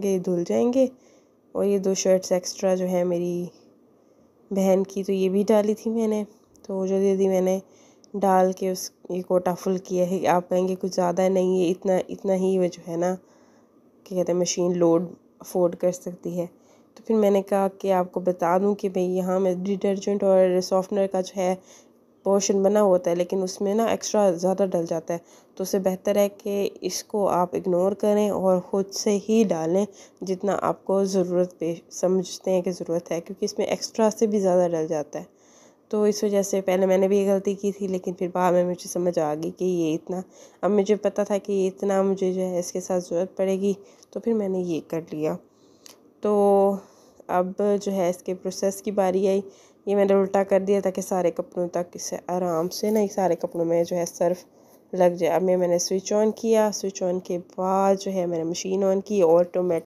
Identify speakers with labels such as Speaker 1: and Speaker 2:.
Speaker 1: जाएंगे धुल जाएंगे और ये दो शर्ट्स एक्स्ट्रा जो है मेरी बहन की तो ये भी डाली थी मैंने तो जो दीदी मैंने डाल के उस ये कोटा फुल किया है आप कहेंगे कुछ ज़्यादा नहीं है इतना इतना ही वो जो है ना क्या कहते हैं मशीन लोड अफोर्ड कर सकती है तो फिर मैंने कहा कि आपको बता दूं कि भाई यहाँ मैं डिटर्जेंट और सॉफ्टनर का जो है पोर्शन बना होता है लेकिन उसमें ना एक्स्ट्रा ज़्यादा डल जाता है तो उससे बेहतर है कि इसको आप इग्नोर करें और ख़ुद से ही डालें जितना आपको ज़रूरत पे समझते हैं कि ज़रूरत है क्योंकि इसमें एक्स्ट्रा से भी ज़्यादा डल जाता है तो इस वजह से पहले मैंने भी ये गलती की थी लेकिन फिर बाद में मुझे समझ आ गई कि ये इतना अब मुझे पता था कि इतना मुझे जो है इसके साथ ज़रूरत पड़ेगी तो फिर मैंने ये कर लिया तो अब जो है इसके प्रोसेस की बारी आई ये मैंने उल्टा कर दिया ताकि सारे कपड़ों तक इसे आराम से नहीं सारे कपड़ों में जो है सर्फ लग जाए अब मैं मैंने स्विच ऑन किया स्विच ऑन के बाद जो है मैंने मशीन ऑन की ऑटोमेटिक